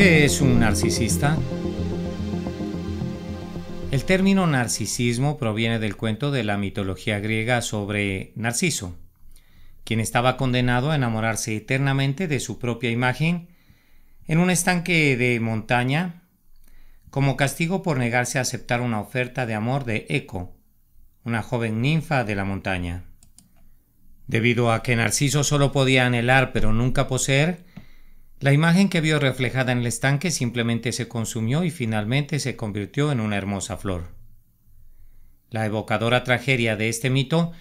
¿Qué es un narcisista? El término narcisismo proviene del cuento de la mitología griega sobre Narciso, quien estaba condenado a enamorarse eternamente de su propia imagen en un estanque de montaña como castigo por negarse a aceptar una oferta de amor de Eco, una joven ninfa de la montaña. Debido a que Narciso solo podía anhelar pero nunca poseer, la imagen que vio reflejada en el estanque simplemente se consumió y finalmente se convirtió en una hermosa flor. La evocadora tragedia de este mito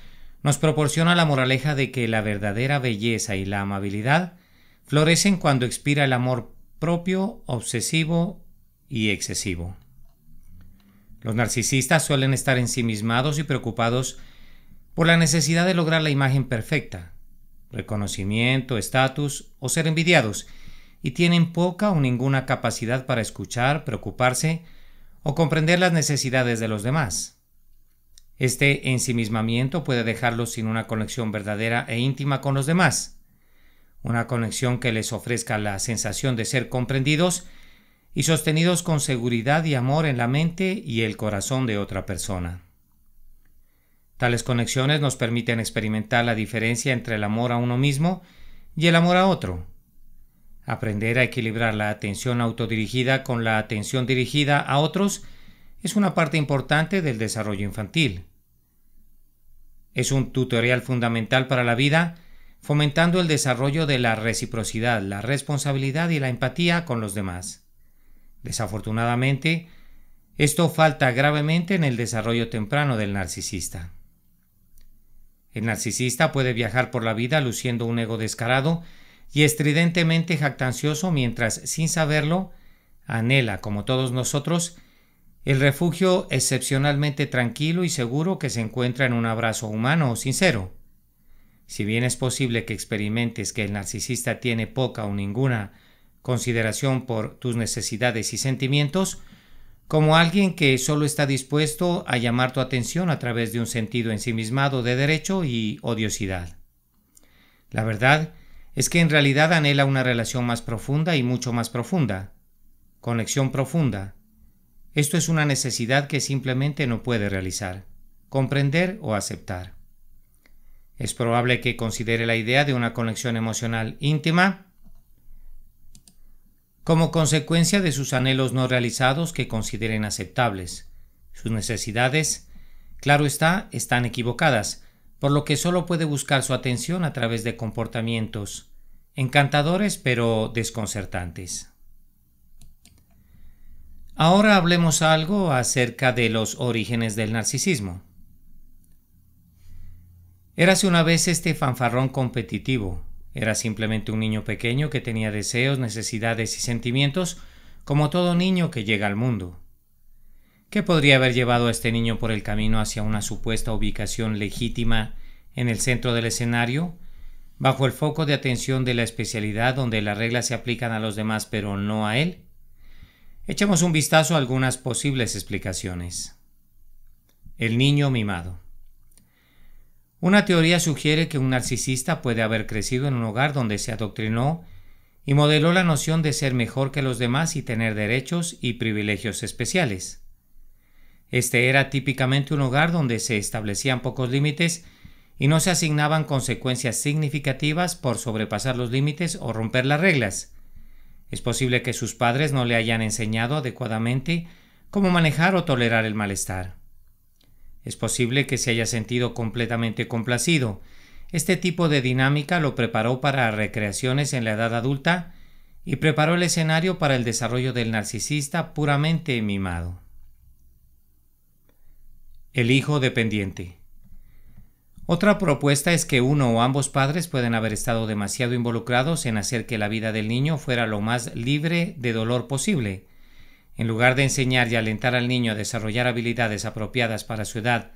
nos proporciona la moraleja de que la verdadera belleza y la amabilidad florecen cuando expira el amor propio, obsesivo y excesivo. Los narcisistas suelen estar ensimismados y preocupados por la necesidad de lograr la imagen perfecta, reconocimiento, estatus o ser envidiados, y tienen poca o ninguna capacidad para escuchar, preocuparse o comprender las necesidades de los demás. Este ensimismamiento puede dejarlos sin una conexión verdadera e íntima con los demás, una conexión que les ofrezca la sensación de ser comprendidos y sostenidos con seguridad y amor en la mente y el corazón de otra persona. Tales conexiones nos permiten experimentar la diferencia entre el amor a uno mismo y el amor a otro, Aprender a equilibrar la atención autodirigida con la atención dirigida a otros es una parte importante del desarrollo infantil. Es un tutorial fundamental para la vida, fomentando el desarrollo de la reciprocidad, la responsabilidad y la empatía con los demás. Desafortunadamente, esto falta gravemente en el desarrollo temprano del narcisista. El narcisista puede viajar por la vida luciendo un ego descarado y estridentemente jactancioso mientras, sin saberlo, anhela, como todos nosotros, el refugio excepcionalmente tranquilo y seguro que se encuentra en un abrazo humano o sincero. Si bien es posible que experimentes que el narcisista tiene poca o ninguna consideración por tus necesidades y sentimientos, como alguien que solo está dispuesto a llamar tu atención a través de un sentido ensimismado de derecho y odiosidad. La verdad es que en realidad anhela una relación más profunda y mucho más profunda, conexión profunda. Esto es una necesidad que simplemente no puede realizar, comprender o aceptar. Es probable que considere la idea de una conexión emocional íntima como consecuencia de sus anhelos no realizados que consideren aceptables. Sus necesidades, claro está, están equivocadas, por lo que solo puede buscar su atención a través de comportamientos, encantadores pero desconcertantes. Ahora hablemos algo acerca de los orígenes del narcisismo. Érase una vez este fanfarrón competitivo. Era simplemente un niño pequeño que tenía deseos, necesidades y sentimientos, como todo niño que llega al mundo. ¿Qué podría haber llevado a este niño por el camino hacia una supuesta ubicación legítima en el centro del escenario, bajo el foco de atención de la especialidad donde las reglas se aplican a los demás pero no a él? Echemos un vistazo a algunas posibles explicaciones. El niño mimado. Una teoría sugiere que un narcisista puede haber crecido en un hogar donde se adoctrinó y modeló la noción de ser mejor que los demás y tener derechos y privilegios especiales. Este era típicamente un hogar donde se establecían pocos límites y no se asignaban consecuencias significativas por sobrepasar los límites o romper las reglas. Es posible que sus padres no le hayan enseñado adecuadamente cómo manejar o tolerar el malestar. Es posible que se haya sentido completamente complacido. Este tipo de dinámica lo preparó para recreaciones en la edad adulta y preparó el escenario para el desarrollo del narcisista puramente mimado. El hijo dependiente. Otra propuesta es que uno o ambos padres pueden haber estado demasiado involucrados en hacer que la vida del niño fuera lo más libre de dolor posible. En lugar de enseñar y alentar al niño a desarrollar habilidades apropiadas para su edad,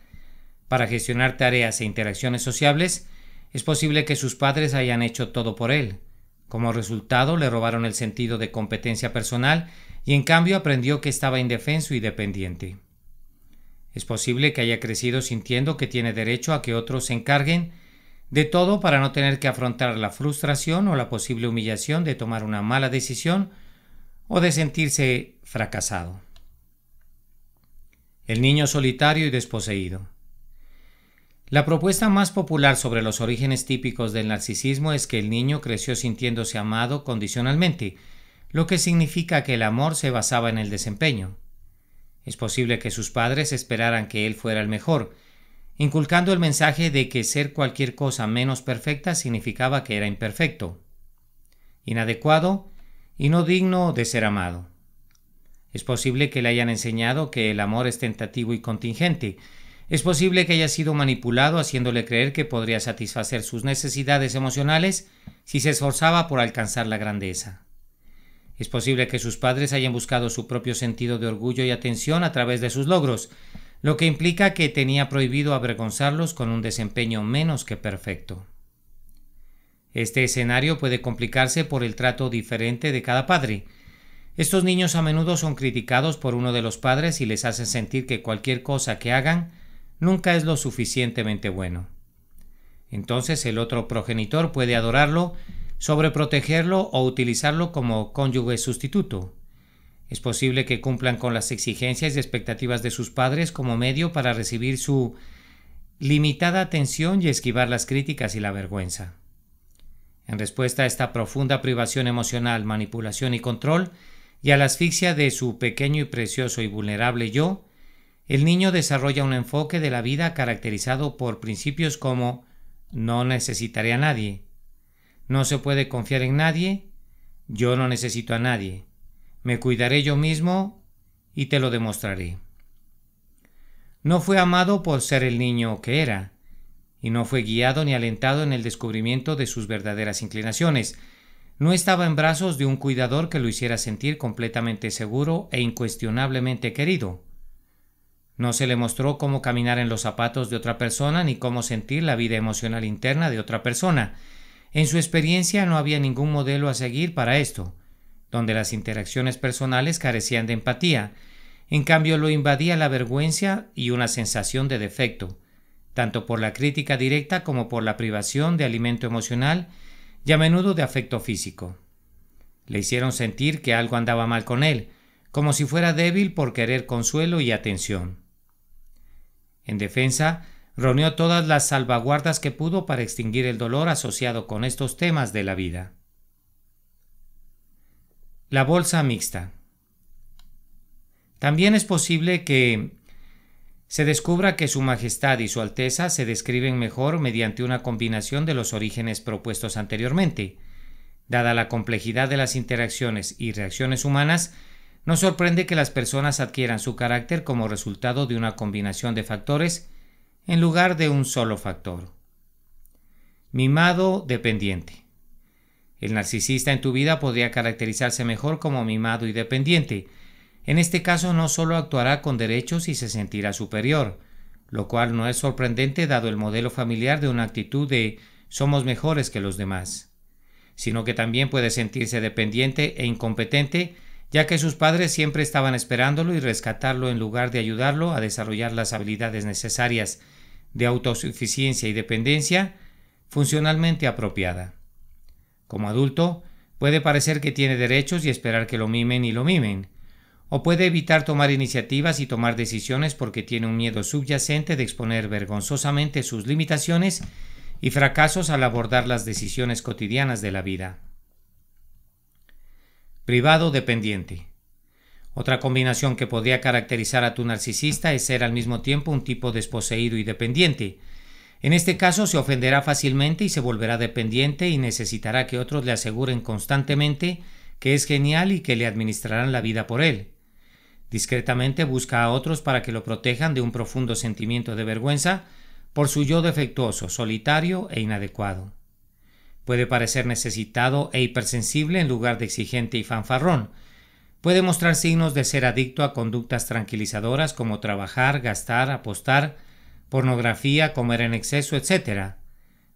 para gestionar tareas e interacciones sociables, es posible que sus padres hayan hecho todo por él. Como resultado, le robaron el sentido de competencia personal y en cambio aprendió que estaba indefenso y dependiente. Es posible que haya crecido sintiendo que tiene derecho a que otros se encarguen de todo para no tener que afrontar la frustración o la posible humillación de tomar una mala decisión o de sentirse fracasado. El niño solitario y desposeído. La propuesta más popular sobre los orígenes típicos del narcisismo es que el niño creció sintiéndose amado condicionalmente, lo que significa que el amor se basaba en el desempeño. Es posible que sus padres esperaran que él fuera el mejor, inculcando el mensaje de que ser cualquier cosa menos perfecta significaba que era imperfecto, inadecuado y no digno de ser amado. Es posible que le hayan enseñado que el amor es tentativo y contingente. Es posible que haya sido manipulado haciéndole creer que podría satisfacer sus necesidades emocionales si se esforzaba por alcanzar la grandeza. Es posible que sus padres hayan buscado su propio sentido de orgullo y atención a través de sus logros, lo que implica que tenía prohibido avergonzarlos con un desempeño menos que perfecto. Este escenario puede complicarse por el trato diferente de cada padre. Estos niños a menudo son criticados por uno de los padres y les hacen sentir que cualquier cosa que hagan nunca es lo suficientemente bueno. Entonces el otro progenitor puede adorarlo sobreprotegerlo o utilizarlo como cónyuge sustituto. Es posible que cumplan con las exigencias y expectativas de sus padres como medio para recibir su limitada atención y esquivar las críticas y la vergüenza. En respuesta a esta profunda privación emocional, manipulación y control, y a la asfixia de su pequeño y precioso y vulnerable yo, el niño desarrolla un enfoque de la vida caracterizado por principios como no necesitaré a nadie, no se puede confiar en nadie, yo no necesito a nadie. Me cuidaré yo mismo y te lo demostraré. No fue amado por ser el niño que era, y no fue guiado ni alentado en el descubrimiento de sus verdaderas inclinaciones. No estaba en brazos de un cuidador que lo hiciera sentir completamente seguro e incuestionablemente querido. No se le mostró cómo caminar en los zapatos de otra persona ni cómo sentir la vida emocional interna de otra persona, en su experiencia no había ningún modelo a seguir para esto, donde las interacciones personales carecían de empatía, en cambio lo invadía la vergüenza y una sensación de defecto, tanto por la crítica directa como por la privación de alimento emocional y a menudo de afecto físico. Le hicieron sentir que algo andaba mal con él, como si fuera débil por querer consuelo y atención. En defensa, reunió todas las salvaguardas que pudo para extinguir el dolor asociado con estos temas de la vida. La bolsa mixta. También es posible que se descubra que Su Majestad y Su Alteza se describen mejor mediante una combinación de los orígenes propuestos anteriormente. Dada la complejidad de las interacciones y reacciones humanas, no sorprende que las personas adquieran su carácter como resultado de una combinación de factores en lugar de un solo factor. Mimado dependiente. El narcisista en tu vida podría caracterizarse mejor como mimado y dependiente. En este caso no solo actuará con derechos y se sentirá superior, lo cual no es sorprendente dado el modelo familiar de una actitud de somos mejores que los demás, sino que también puede sentirse dependiente e incompetente ya que sus padres siempre estaban esperándolo y rescatarlo en lugar de ayudarlo a desarrollar las habilidades necesarias de autosuficiencia y dependencia funcionalmente apropiada. Como adulto, puede parecer que tiene derechos y esperar que lo mimen y lo mimen, o puede evitar tomar iniciativas y tomar decisiones porque tiene un miedo subyacente de exponer vergonzosamente sus limitaciones y fracasos al abordar las decisiones cotidianas de la vida. Privado dependiente. Otra combinación que podría caracterizar a tu narcisista es ser al mismo tiempo un tipo desposeído y dependiente. En este caso se ofenderá fácilmente y se volverá dependiente y necesitará que otros le aseguren constantemente que es genial y que le administrarán la vida por él. Discretamente busca a otros para que lo protejan de un profundo sentimiento de vergüenza por su yo defectuoso, solitario e inadecuado. Puede parecer necesitado e hipersensible en lugar de exigente y fanfarrón, Puede mostrar signos de ser adicto a conductas tranquilizadoras como trabajar, gastar, apostar, pornografía, comer en exceso, etc.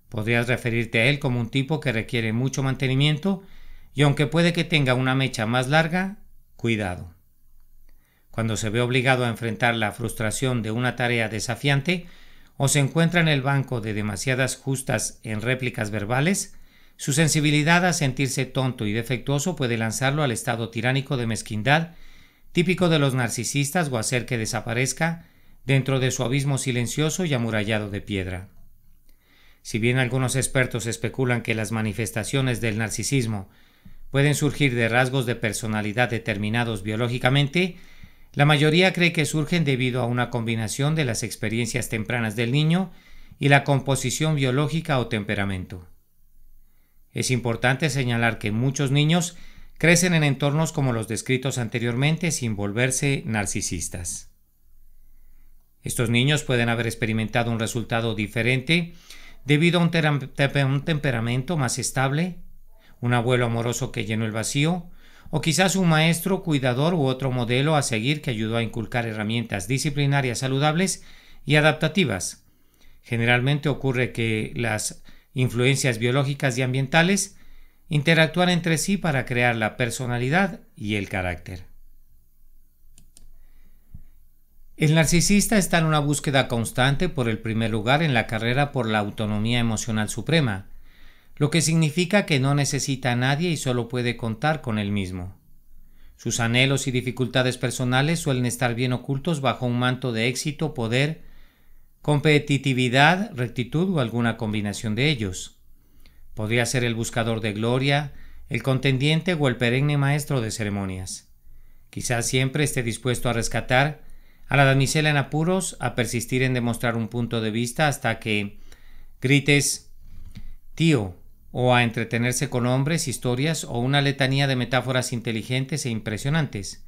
Podrías referirte a él como un tipo que requiere mucho mantenimiento y aunque puede que tenga una mecha más larga, cuidado. Cuando se ve obligado a enfrentar la frustración de una tarea desafiante o se encuentra en el banco de demasiadas justas en réplicas verbales, su sensibilidad a sentirse tonto y defectuoso puede lanzarlo al estado tiránico de mezquindad, típico de los narcisistas o hacer que desaparezca dentro de su abismo silencioso y amurallado de piedra. Si bien algunos expertos especulan que las manifestaciones del narcisismo pueden surgir de rasgos de personalidad determinados biológicamente, la mayoría cree que surgen debido a una combinación de las experiencias tempranas del niño y la composición biológica o temperamento. Es importante señalar que muchos niños crecen en entornos como los descritos anteriormente sin volverse narcisistas. Estos niños pueden haber experimentado un resultado diferente debido a un, temperamento más estable, un abuelo amoroso que llenó el vacío, o quizás un maestro, cuidador u otro modelo a seguir que ayudó a inculcar herramientas disciplinarias saludables y adaptativas. Generalmente ocurre que las influencias biológicas y ambientales interactúan entre sí para crear la personalidad y el carácter. El narcisista está en una búsqueda constante por el primer lugar en la carrera por la autonomía emocional suprema, lo que significa que no necesita a nadie y solo puede contar con él mismo. Sus anhelos y dificultades personales suelen estar bien ocultos bajo un manto de éxito, poder competitividad, rectitud o alguna combinación de ellos. Podría ser el buscador de gloria, el contendiente o el perenne maestro de ceremonias. Quizás siempre esté dispuesto a rescatar a la damisela en apuros, a persistir en demostrar un punto de vista hasta que grites tío o a entretenerse con hombres, historias o una letanía de metáforas inteligentes e impresionantes.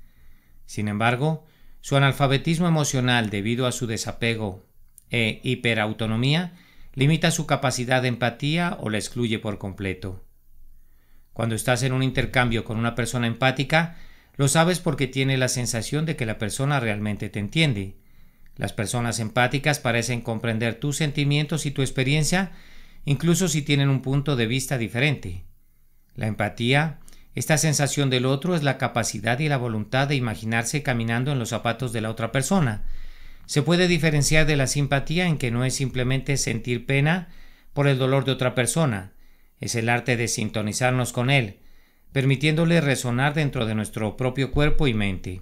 Sin embargo, su analfabetismo emocional debido a su desapego e hiperautonomía limita su capacidad de empatía o la excluye por completo. Cuando estás en un intercambio con una persona empática, lo sabes porque tiene la sensación de que la persona realmente te entiende. Las personas empáticas parecen comprender tus sentimientos y tu experiencia, incluso si tienen un punto de vista diferente. La empatía, esta sensación del otro, es la capacidad y la voluntad de imaginarse caminando en los zapatos de la otra persona, se puede diferenciar de la simpatía en que no es simplemente sentir pena por el dolor de otra persona, es el arte de sintonizarnos con él, permitiéndole resonar dentro de nuestro propio cuerpo y mente.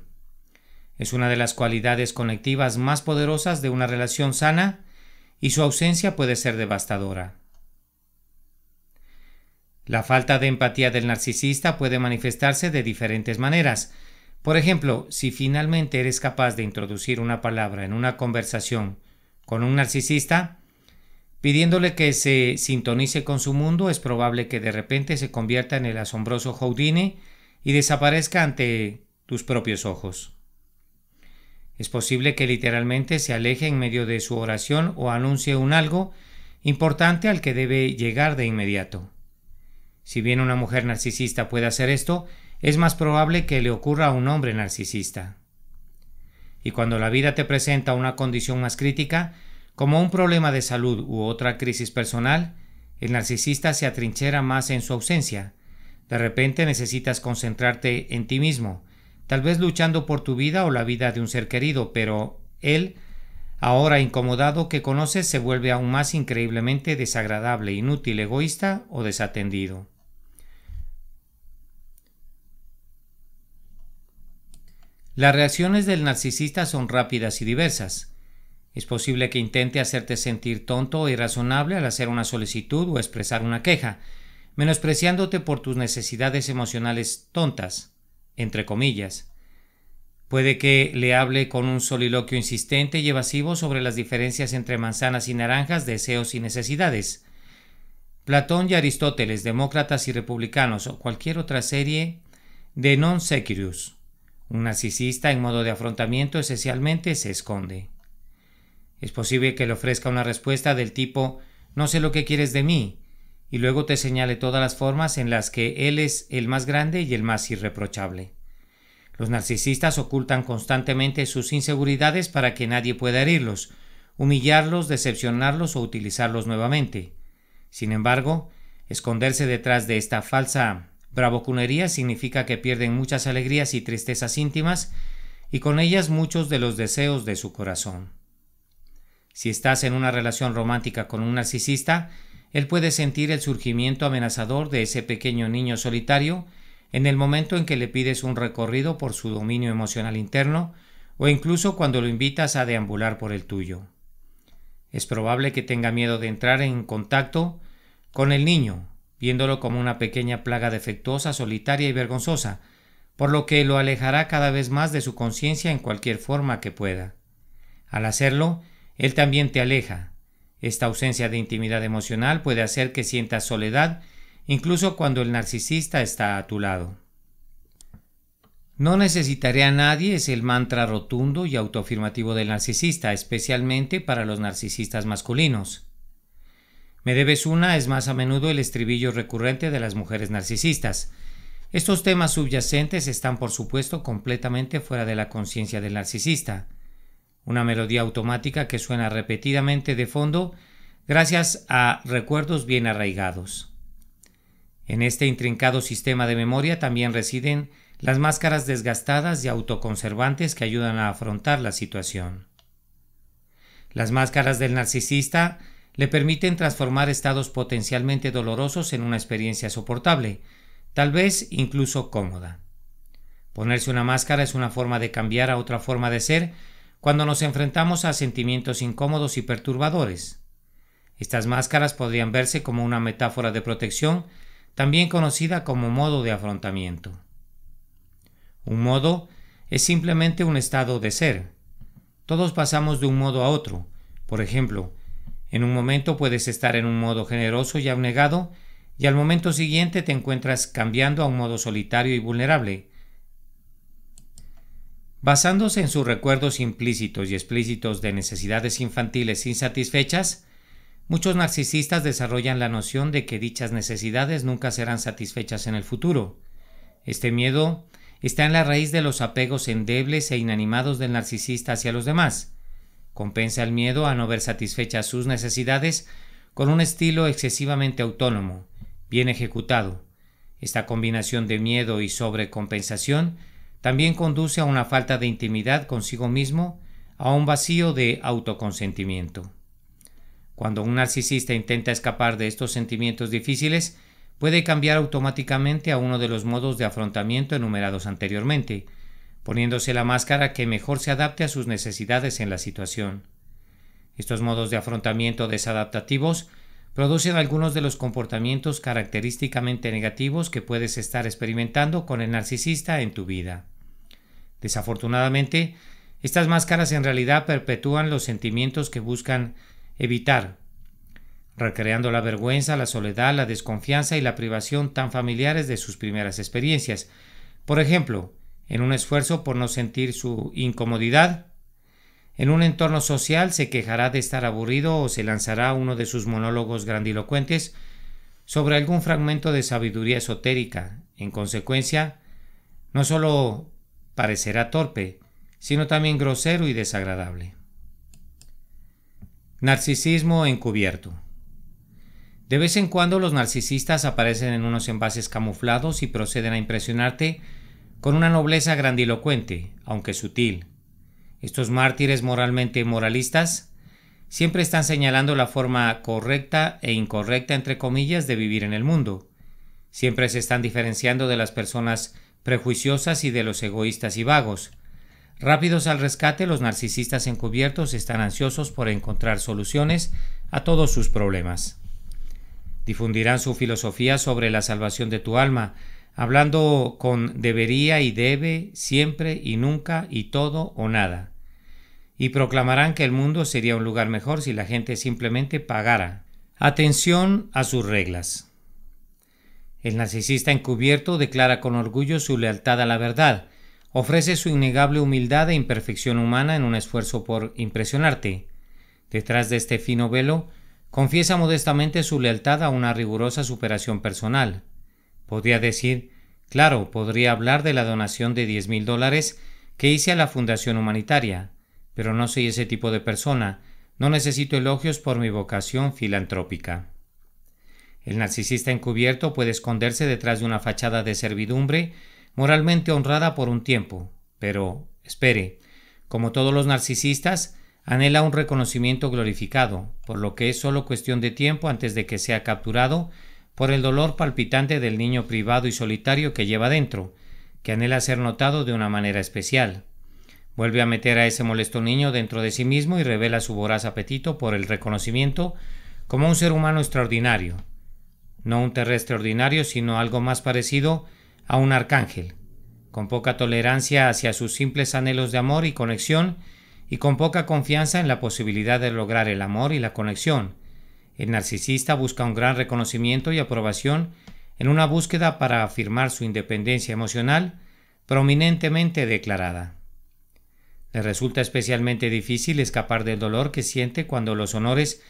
Es una de las cualidades conectivas más poderosas de una relación sana y su ausencia puede ser devastadora. La falta de empatía del narcisista puede manifestarse de diferentes maneras, por ejemplo, si finalmente eres capaz de introducir una palabra en una conversación con un narcisista, pidiéndole que se sintonice con su mundo, es probable que de repente se convierta en el asombroso Houdini y desaparezca ante tus propios ojos. Es posible que literalmente se aleje en medio de su oración o anuncie un algo importante al que debe llegar de inmediato. Si bien una mujer narcisista puede hacer esto, es más probable que le ocurra a un hombre narcisista. Y cuando la vida te presenta una condición más crítica, como un problema de salud u otra crisis personal, el narcisista se atrinchera más en su ausencia. De repente necesitas concentrarte en ti mismo, tal vez luchando por tu vida o la vida de un ser querido, pero él, ahora incomodado que conoces, se vuelve aún más increíblemente desagradable, inútil, egoísta o desatendido. Las reacciones del narcisista son rápidas y diversas. Es posible que intente hacerte sentir tonto o e irrazonable al hacer una solicitud o expresar una queja, menospreciándote por tus necesidades emocionales tontas, entre comillas. Puede que le hable con un soliloquio insistente y evasivo sobre las diferencias entre manzanas y naranjas, deseos y necesidades. Platón y Aristóteles, demócratas y republicanos o cualquier otra serie de non sequirus. Un narcisista en modo de afrontamiento esencialmente se esconde. Es posible que le ofrezca una respuesta del tipo no sé lo que quieres de mí, y luego te señale todas las formas en las que él es el más grande y el más irreprochable. Los narcisistas ocultan constantemente sus inseguridades para que nadie pueda herirlos, humillarlos, decepcionarlos o utilizarlos nuevamente. Sin embargo, esconderse detrás de esta falsa Bravocunería significa que pierden muchas alegrías y tristezas íntimas y con ellas muchos de los deseos de su corazón. Si estás en una relación romántica con un narcisista, él puede sentir el surgimiento amenazador de ese pequeño niño solitario en el momento en que le pides un recorrido por su dominio emocional interno o incluso cuando lo invitas a deambular por el tuyo. Es probable que tenga miedo de entrar en contacto con el niño viéndolo como una pequeña plaga defectuosa, solitaria y vergonzosa, por lo que lo alejará cada vez más de su conciencia en cualquier forma que pueda. Al hacerlo, él también te aleja. Esta ausencia de intimidad emocional puede hacer que sientas soledad incluso cuando el narcisista está a tu lado. No necesitaré a nadie es el mantra rotundo y autoafirmativo del narcisista, especialmente para los narcisistas masculinos. Me debes una es más a menudo el estribillo recurrente de las mujeres narcisistas. Estos temas subyacentes están por supuesto completamente fuera de la conciencia del narcisista. Una melodía automática que suena repetidamente de fondo gracias a recuerdos bien arraigados. En este intrincado sistema de memoria también residen las máscaras desgastadas y autoconservantes que ayudan a afrontar la situación. Las máscaras del narcisista le permiten transformar estados potencialmente dolorosos en una experiencia soportable, tal vez incluso cómoda. Ponerse una máscara es una forma de cambiar a otra forma de ser cuando nos enfrentamos a sentimientos incómodos y perturbadores. Estas máscaras podrían verse como una metáfora de protección, también conocida como modo de afrontamiento. Un modo es simplemente un estado de ser. Todos pasamos de un modo a otro. Por ejemplo, en un momento puedes estar en un modo generoso y abnegado, y al momento siguiente te encuentras cambiando a un modo solitario y vulnerable. Basándose en sus recuerdos implícitos y explícitos de necesidades infantiles insatisfechas, muchos narcisistas desarrollan la noción de que dichas necesidades nunca serán satisfechas en el futuro. Este miedo está en la raíz de los apegos endebles e inanimados del narcisista hacia los demás. Compensa el miedo a no ver satisfechas sus necesidades con un estilo excesivamente autónomo, bien ejecutado. Esta combinación de miedo y sobrecompensación también conduce a una falta de intimidad consigo mismo, a un vacío de autoconsentimiento. Cuando un narcisista intenta escapar de estos sentimientos difíciles, puede cambiar automáticamente a uno de los modos de afrontamiento enumerados anteriormente, poniéndose la máscara que mejor se adapte a sus necesidades en la situación. Estos modos de afrontamiento desadaptativos producen algunos de los comportamientos característicamente negativos que puedes estar experimentando con el narcisista en tu vida. Desafortunadamente, estas máscaras en realidad perpetúan los sentimientos que buscan evitar, recreando la vergüenza, la soledad, la desconfianza y la privación tan familiares de sus primeras experiencias. Por ejemplo, en un esfuerzo por no sentir su incomodidad. En un entorno social se quejará de estar aburrido o se lanzará uno de sus monólogos grandilocuentes sobre algún fragmento de sabiduría esotérica. En consecuencia, no solo parecerá torpe, sino también grosero y desagradable. Narcisismo encubierto. De vez en cuando los narcisistas aparecen en unos envases camuflados y proceden a impresionarte con una nobleza grandilocuente, aunque sutil. Estos mártires moralmente moralistas siempre están señalando la forma correcta e incorrecta, entre comillas, de vivir en el mundo. Siempre se están diferenciando de las personas prejuiciosas y de los egoístas y vagos. Rápidos al rescate, los narcisistas encubiertos están ansiosos por encontrar soluciones a todos sus problemas. Difundirán su filosofía sobre la salvación de tu alma, hablando con debería y debe, siempre y nunca y todo o nada. Y proclamarán que el mundo sería un lugar mejor si la gente simplemente pagara. Atención a sus reglas. El narcisista encubierto declara con orgullo su lealtad a la verdad, ofrece su innegable humildad e imperfección humana en un esfuerzo por impresionarte. Detrás de este fino velo, confiesa modestamente su lealtad a una rigurosa superación personal. Podría decir, claro, podría hablar de la donación de 10 mil dólares que hice a la Fundación Humanitaria, pero no soy ese tipo de persona, no necesito elogios por mi vocación filantrópica. El narcisista encubierto puede esconderse detrás de una fachada de servidumbre moralmente honrada por un tiempo, pero, espere, como todos los narcisistas, anhela un reconocimiento glorificado, por lo que es solo cuestión de tiempo antes de que sea capturado por el dolor palpitante del niño privado y solitario que lleva dentro, que anhela ser notado de una manera especial. Vuelve a meter a ese molesto niño dentro de sí mismo y revela su voraz apetito por el reconocimiento como un ser humano extraordinario, no un terrestre ordinario, sino algo más parecido a un arcángel, con poca tolerancia hacia sus simples anhelos de amor y conexión, y con poca confianza en la posibilidad de lograr el amor y la conexión, el narcisista busca un gran reconocimiento y aprobación en una búsqueda para afirmar su independencia emocional prominentemente declarada. Le resulta especialmente difícil escapar del dolor que siente cuando los honores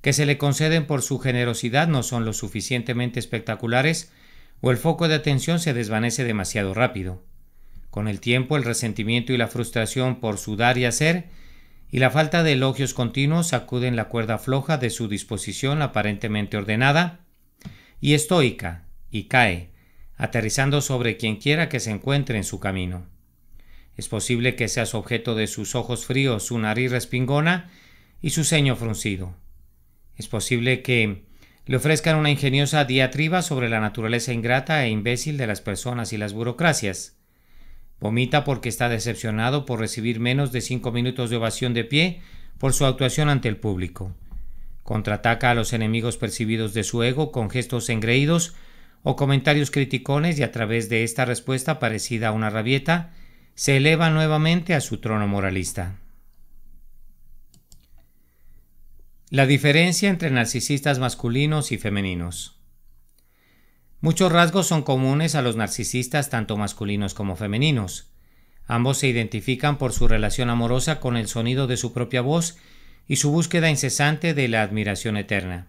que se le conceden por su generosidad no son lo suficientemente espectaculares o el foco de atención se desvanece demasiado rápido. Con el tiempo el resentimiento y la frustración por su dar y hacer y la falta de elogios continuos sacuden la cuerda floja de su disposición aparentemente ordenada y estoica, y cae, aterrizando sobre quienquiera que se encuentre en su camino. Es posible que seas objeto de sus ojos fríos, su nariz respingona y su ceño fruncido. Es posible que le ofrezcan una ingeniosa diatriba sobre la naturaleza ingrata e imbécil de las personas y las burocracias. Vomita porque está decepcionado por recibir menos de cinco minutos de ovación de pie por su actuación ante el público. Contraataca a los enemigos percibidos de su ego con gestos engreídos o comentarios criticones y a través de esta respuesta parecida a una rabieta, se eleva nuevamente a su trono moralista. La diferencia entre narcisistas masculinos y femeninos. Muchos rasgos son comunes a los narcisistas tanto masculinos como femeninos. Ambos se identifican por su relación amorosa con el sonido de su propia voz y su búsqueda incesante de la admiración eterna.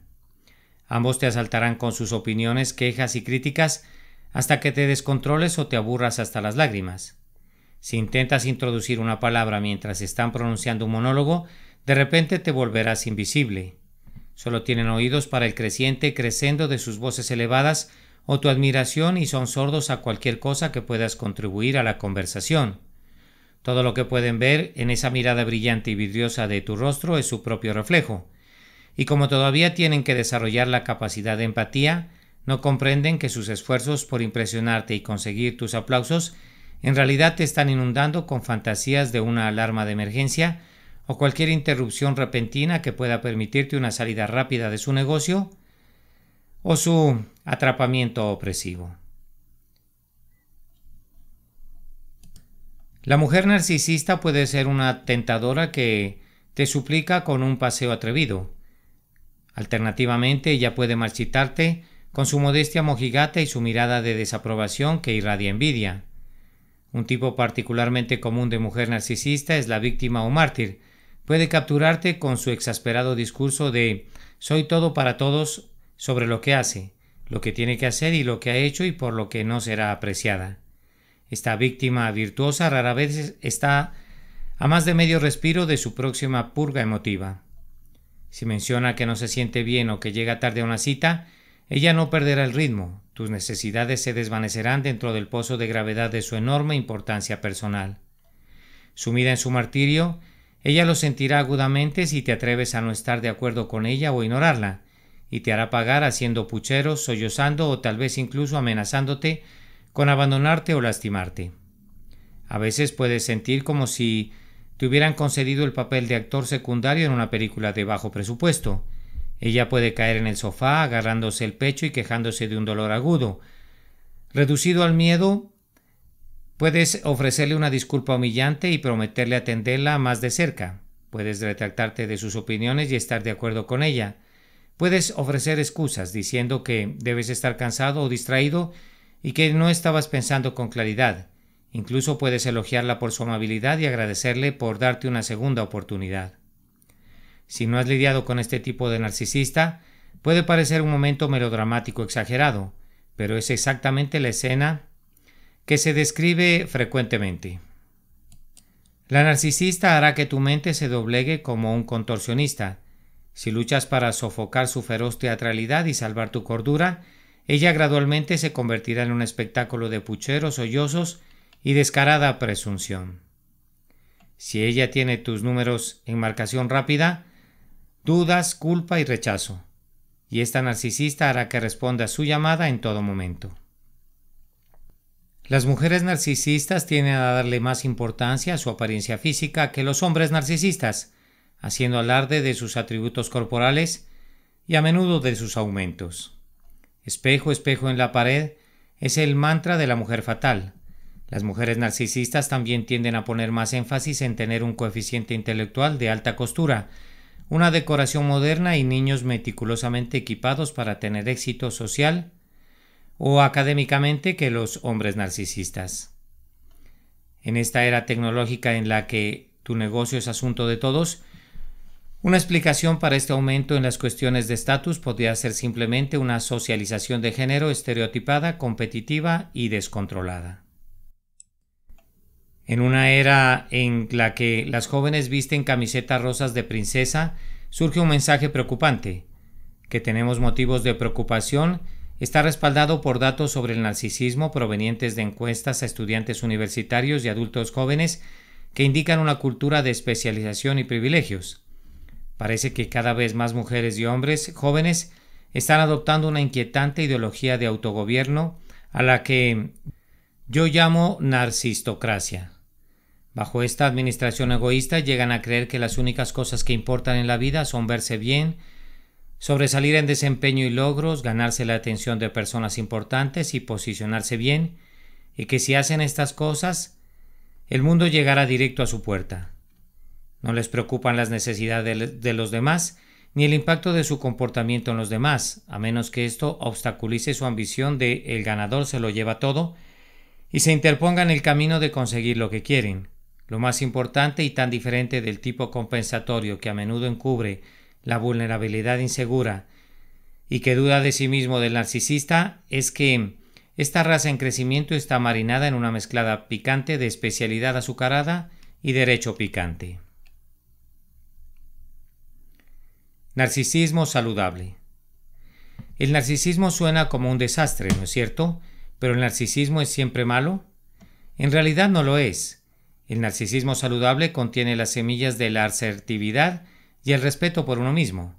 Ambos te asaltarán con sus opiniones, quejas y críticas hasta que te descontroles o te aburras hasta las lágrimas. Si intentas introducir una palabra mientras están pronunciando un monólogo, de repente te volverás invisible. Solo tienen oídos para el creciente crescendo de sus voces elevadas o tu admiración y son sordos a cualquier cosa que puedas contribuir a la conversación. Todo lo que pueden ver en esa mirada brillante y vidriosa de tu rostro es su propio reflejo. Y como todavía tienen que desarrollar la capacidad de empatía, no comprenden que sus esfuerzos por impresionarte y conseguir tus aplausos en realidad te están inundando con fantasías de una alarma de emergencia o cualquier interrupción repentina que pueda permitirte una salida rápida de su negocio o su atrapamiento opresivo. La mujer narcisista puede ser una tentadora que te suplica con un paseo atrevido. Alternativamente, ella puede marchitarte con su modestia mojigata y su mirada de desaprobación que irradia envidia. Un tipo particularmente común de mujer narcisista es la víctima o mártir. Puede capturarte con su exasperado discurso de soy todo para todos sobre lo que hace, lo que tiene que hacer y lo que ha hecho y por lo que no será apreciada. Esta víctima virtuosa rara vez está a más de medio respiro de su próxima purga emotiva. Si menciona que no se siente bien o que llega tarde a una cita, ella no perderá el ritmo, tus necesidades se desvanecerán dentro del pozo de gravedad de su enorme importancia personal. Sumida en su martirio, ella lo sentirá agudamente si te atreves a no estar de acuerdo con ella o ignorarla, y te hará pagar haciendo pucheros, sollozando o tal vez incluso amenazándote con abandonarte o lastimarte. A veces puedes sentir como si te hubieran concedido el papel de actor secundario en una película de bajo presupuesto. Ella puede caer en el sofá agarrándose el pecho y quejándose de un dolor agudo. Reducido al miedo, puedes ofrecerle una disculpa humillante y prometerle atenderla más de cerca. Puedes retractarte de sus opiniones y estar de acuerdo con ella. Puedes ofrecer excusas diciendo que debes estar cansado o distraído y que no estabas pensando con claridad. Incluso puedes elogiarla por su amabilidad y agradecerle por darte una segunda oportunidad. Si no has lidiado con este tipo de narcisista, puede parecer un momento melodramático exagerado, pero es exactamente la escena que se describe frecuentemente. La narcisista hará que tu mente se doblegue como un contorsionista, si luchas para sofocar su feroz teatralidad y salvar tu cordura, ella gradualmente se convertirá en un espectáculo de pucheros, sollozos y descarada presunción. Si ella tiene tus números en marcación rápida, dudas, culpa y rechazo, y esta narcisista hará que responda a su llamada en todo momento. Las mujeres narcisistas tienen a darle más importancia a su apariencia física que los hombres narcisistas, haciendo alarde de sus atributos corporales y a menudo de sus aumentos. Espejo, espejo en la pared es el mantra de la mujer fatal. Las mujeres narcisistas también tienden a poner más énfasis en tener un coeficiente intelectual de alta costura, una decoración moderna y niños meticulosamente equipados para tener éxito social o académicamente que los hombres narcisistas. En esta era tecnológica en la que tu negocio es asunto de todos, una explicación para este aumento en las cuestiones de estatus podría ser simplemente una socialización de género estereotipada, competitiva y descontrolada. En una era en la que las jóvenes visten camisetas rosas de princesa, surge un mensaje preocupante. Que tenemos motivos de preocupación está respaldado por datos sobre el narcisismo provenientes de encuestas a estudiantes universitarios y adultos jóvenes que indican una cultura de especialización y privilegios. Parece que cada vez más mujeres y hombres jóvenes están adoptando una inquietante ideología de autogobierno a la que yo llamo narcistocracia. Bajo esta administración egoísta llegan a creer que las únicas cosas que importan en la vida son verse bien, sobresalir en desempeño y logros, ganarse la atención de personas importantes y posicionarse bien, y que si hacen estas cosas, el mundo llegará directo a su puerta. No les preocupan las necesidades de los demás ni el impacto de su comportamiento en los demás, a menos que esto obstaculice su ambición de el ganador se lo lleva todo y se interponga en el camino de conseguir lo que quieren. Lo más importante y tan diferente del tipo compensatorio que a menudo encubre la vulnerabilidad insegura y que duda de sí mismo del narcisista es que esta raza en crecimiento está marinada en una mezclada picante de especialidad azucarada y derecho picante. Narcisismo saludable. El narcisismo suena como un desastre, ¿no es cierto? Pero el narcisismo es siempre malo. En realidad no lo es. El narcisismo saludable contiene las semillas de la asertividad y el respeto por uno mismo.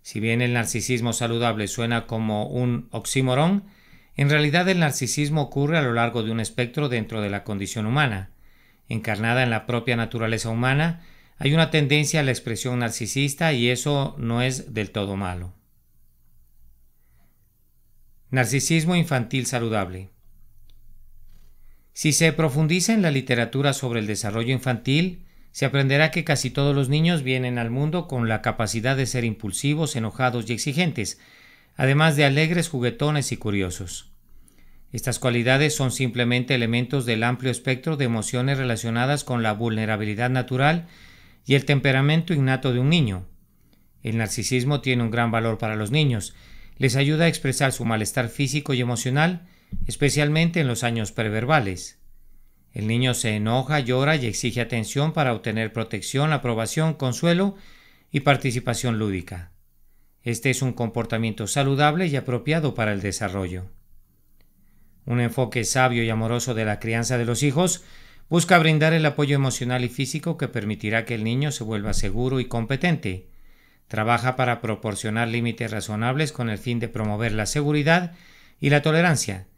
Si bien el narcisismo saludable suena como un oxímoron, en realidad el narcisismo ocurre a lo largo de un espectro dentro de la condición humana, encarnada en la propia naturaleza humana hay una tendencia a la expresión narcisista y eso no es del todo malo. Narcisismo infantil saludable. Si se profundiza en la literatura sobre el desarrollo infantil, se aprenderá que casi todos los niños vienen al mundo con la capacidad de ser impulsivos, enojados y exigentes, además de alegres, juguetones y curiosos. Estas cualidades son simplemente elementos del amplio espectro de emociones relacionadas con la vulnerabilidad natural y el temperamento innato de un niño. El narcisismo tiene un gran valor para los niños, les ayuda a expresar su malestar físico y emocional, especialmente en los años preverbales. El niño se enoja, llora y exige atención para obtener protección, aprobación, consuelo y participación lúdica. Este es un comportamiento saludable y apropiado para el desarrollo. Un enfoque sabio y amoroso de la crianza de los hijos Busca brindar el apoyo emocional y físico que permitirá que el niño se vuelva seguro y competente. Trabaja para proporcionar límites razonables con el fin de promover la seguridad y la tolerancia.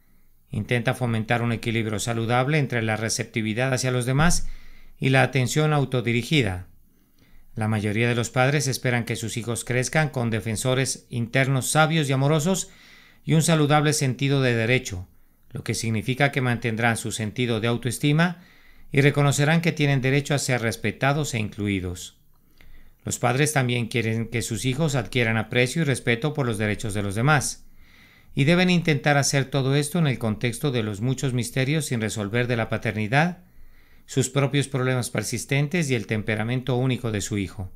Intenta fomentar un equilibrio saludable entre la receptividad hacia los demás y la atención autodirigida. La mayoría de los padres esperan que sus hijos crezcan con defensores internos sabios y amorosos y un saludable sentido de derecho, lo que significa que mantendrán su sentido de autoestima y reconocerán que tienen derecho a ser respetados e incluidos. Los padres también quieren que sus hijos adquieran aprecio y respeto por los derechos de los demás, y deben intentar hacer todo esto en el contexto de los muchos misterios sin resolver de la paternidad, sus propios problemas persistentes y el temperamento único de su hijo.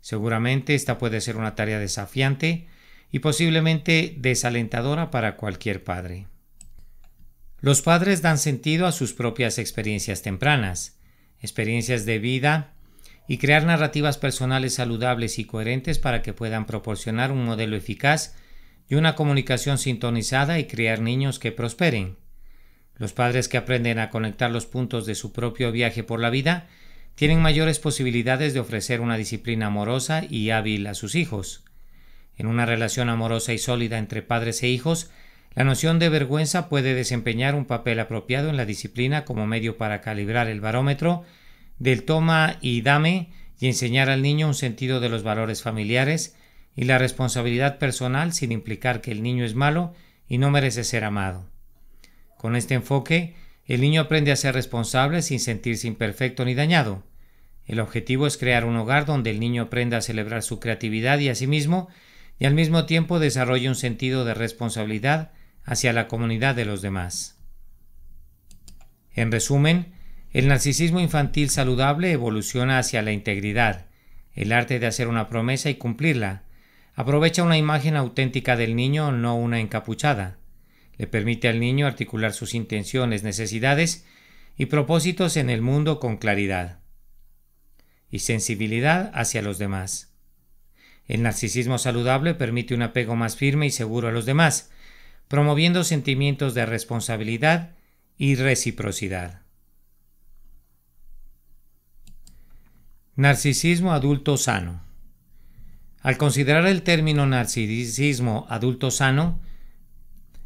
Seguramente esta puede ser una tarea desafiante y posiblemente desalentadora para cualquier padre. Los padres dan sentido a sus propias experiencias tempranas, experiencias de vida y crear narrativas personales saludables y coherentes para que puedan proporcionar un modelo eficaz y una comunicación sintonizada y crear niños que prosperen. Los padres que aprenden a conectar los puntos de su propio viaje por la vida tienen mayores posibilidades de ofrecer una disciplina amorosa y hábil a sus hijos. En una relación amorosa y sólida entre padres e hijos, la noción de vergüenza puede desempeñar un papel apropiado en la disciplina como medio para calibrar el barómetro del toma y dame y enseñar al niño un sentido de los valores familiares y la responsabilidad personal sin implicar que el niño es malo y no merece ser amado. Con este enfoque, el niño aprende a ser responsable sin sentirse imperfecto ni dañado. El objetivo es crear un hogar donde el niño aprenda a celebrar su creatividad y a sí mismo y al mismo tiempo desarrolle un sentido de responsabilidad hacia la comunidad de los demás. En resumen, el narcisismo infantil saludable evoluciona hacia la integridad, el arte de hacer una promesa y cumplirla. Aprovecha una imagen auténtica del niño, no una encapuchada. Le permite al niño articular sus intenciones, necesidades y propósitos en el mundo con claridad. Y sensibilidad hacia los demás. El narcisismo saludable permite un apego más firme y seguro a los demás, promoviendo sentimientos de responsabilidad y reciprocidad. Narcisismo adulto sano. Al considerar el término narcisismo adulto sano,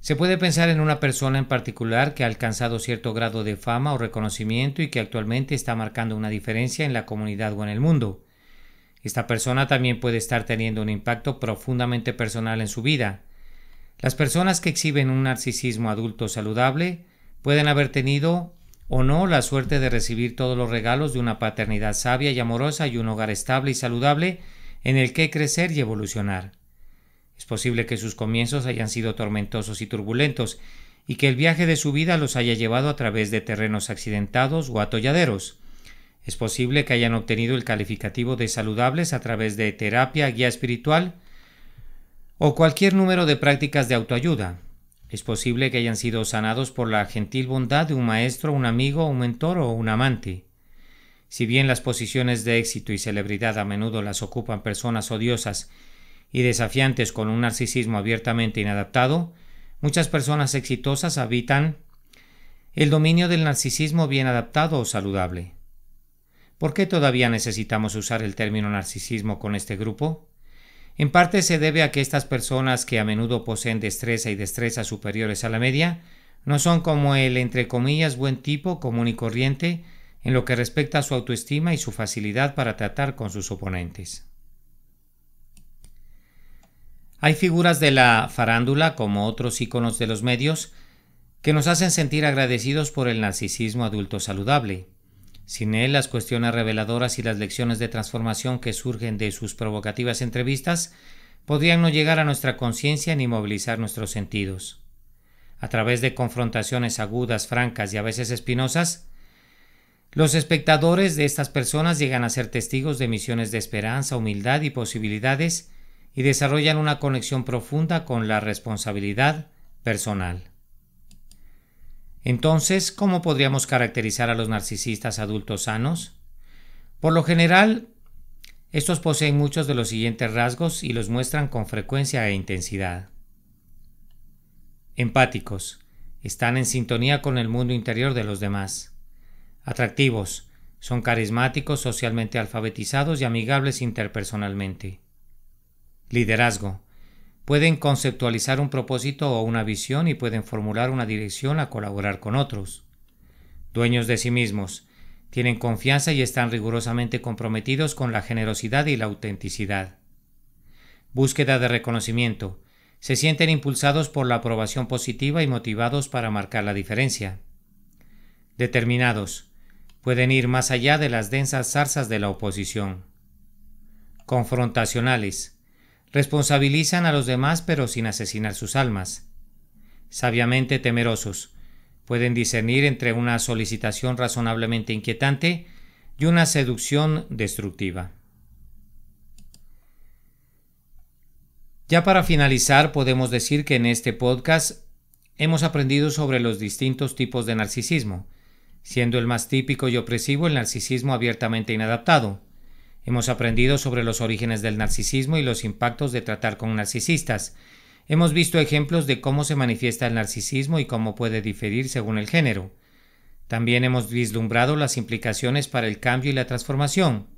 se puede pensar en una persona en particular que ha alcanzado cierto grado de fama o reconocimiento y que actualmente está marcando una diferencia en la comunidad o en el mundo. Esta persona también puede estar teniendo un impacto profundamente personal en su vida, las personas que exhiben un narcisismo adulto saludable pueden haber tenido o no la suerte de recibir todos los regalos de una paternidad sabia y amorosa y un hogar estable y saludable en el que crecer y evolucionar. Es posible que sus comienzos hayan sido tormentosos y turbulentos, y que el viaje de su vida los haya llevado a través de terrenos accidentados o atolladeros. Es posible que hayan obtenido el calificativo de saludables a través de terapia, guía espiritual, o cualquier número de prácticas de autoayuda. Es posible que hayan sido sanados por la gentil bondad de un maestro, un amigo, un mentor o un amante. Si bien las posiciones de éxito y celebridad a menudo las ocupan personas odiosas y desafiantes con un narcisismo abiertamente inadaptado, muchas personas exitosas habitan el dominio del narcisismo bien adaptado o saludable. ¿Por qué todavía necesitamos usar el término narcisismo con este grupo? En parte se debe a que estas personas que a menudo poseen destreza y destreza superiores a la media, no son como el entre comillas buen tipo común y corriente en lo que respecta a su autoestima y su facilidad para tratar con sus oponentes. Hay figuras de la farándula, como otros íconos de los medios, que nos hacen sentir agradecidos por el narcisismo adulto saludable, sin él, las cuestiones reveladoras y las lecciones de transformación que surgen de sus provocativas entrevistas podrían no llegar a nuestra conciencia ni movilizar nuestros sentidos. A través de confrontaciones agudas, francas y a veces espinosas, los espectadores de estas personas llegan a ser testigos de misiones de esperanza, humildad y posibilidades y desarrollan una conexión profunda con la responsabilidad personal. Entonces, ¿cómo podríamos caracterizar a los narcisistas adultos sanos? Por lo general, estos poseen muchos de los siguientes rasgos y los muestran con frecuencia e intensidad. Empáticos. Están en sintonía con el mundo interior de los demás. Atractivos. Son carismáticos, socialmente alfabetizados y amigables interpersonalmente. Liderazgo pueden conceptualizar un propósito o una visión y pueden formular una dirección a colaborar con otros. Dueños de sí mismos, tienen confianza y están rigurosamente comprometidos con la generosidad y la autenticidad. Búsqueda de reconocimiento. Se sienten impulsados por la aprobación positiva y motivados para marcar la diferencia. Determinados. Pueden ir más allá de las densas zarzas de la oposición. Confrontacionales Responsabilizan a los demás pero sin asesinar sus almas. Sabiamente temerosos, pueden discernir entre una solicitación razonablemente inquietante y una seducción destructiva. Ya para finalizar, podemos decir que en este podcast hemos aprendido sobre los distintos tipos de narcisismo, siendo el más típico y opresivo el narcisismo abiertamente inadaptado, Hemos aprendido sobre los orígenes del narcisismo y los impactos de tratar con narcisistas. Hemos visto ejemplos de cómo se manifiesta el narcisismo y cómo puede diferir según el género. También hemos vislumbrado las implicaciones para el cambio y la transformación.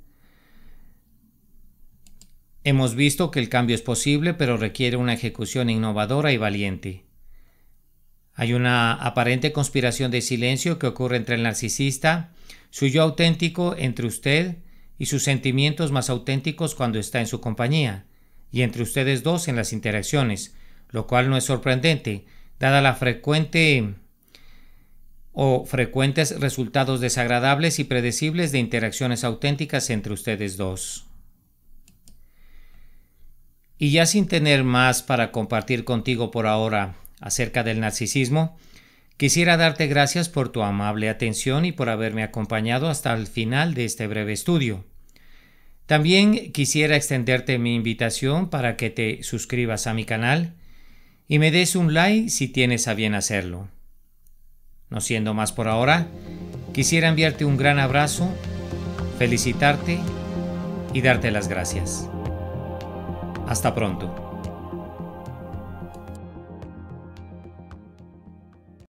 Hemos visto que el cambio es posible, pero requiere una ejecución innovadora y valiente. Hay una aparente conspiración de silencio que ocurre entre el narcisista, su yo auténtico, entre usted, y sus sentimientos más auténticos cuando está en su compañía, y entre ustedes dos en las interacciones, lo cual no es sorprendente, dada la frecuente o frecuentes resultados desagradables y predecibles de interacciones auténticas entre ustedes dos. Y ya sin tener más para compartir contigo por ahora acerca del narcisismo, quisiera darte gracias por tu amable atención y por haberme acompañado hasta el final de este breve estudio. También quisiera extenderte mi invitación para que te suscribas a mi canal y me des un like si tienes a bien hacerlo. No siendo más por ahora, quisiera enviarte un gran abrazo, felicitarte y darte las gracias. Hasta pronto.